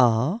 are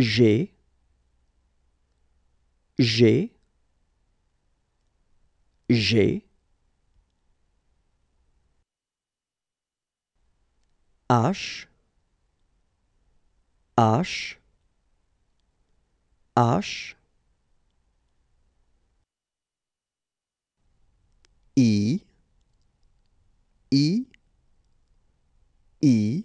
G G G H H H I I I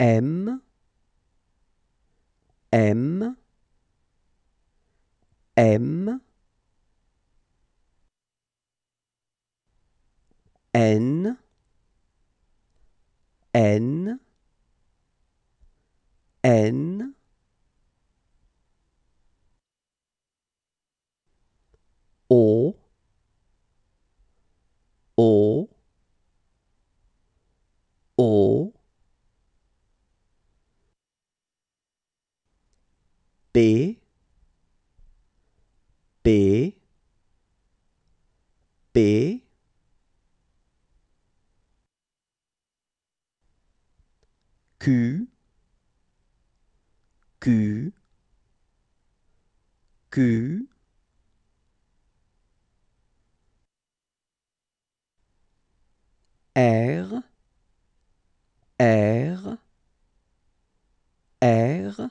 M, M, M, N, N, N, B B B Q Q Q R R R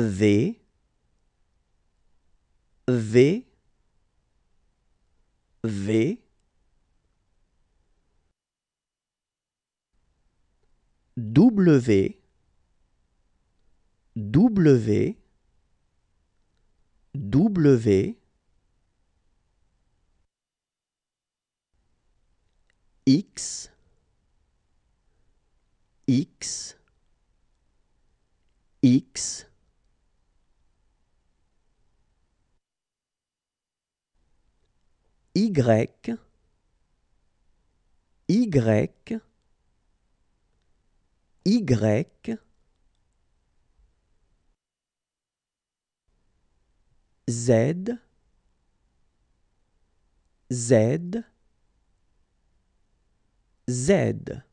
V V V W W W X X X Y, Y, Y, Z, Z, Z.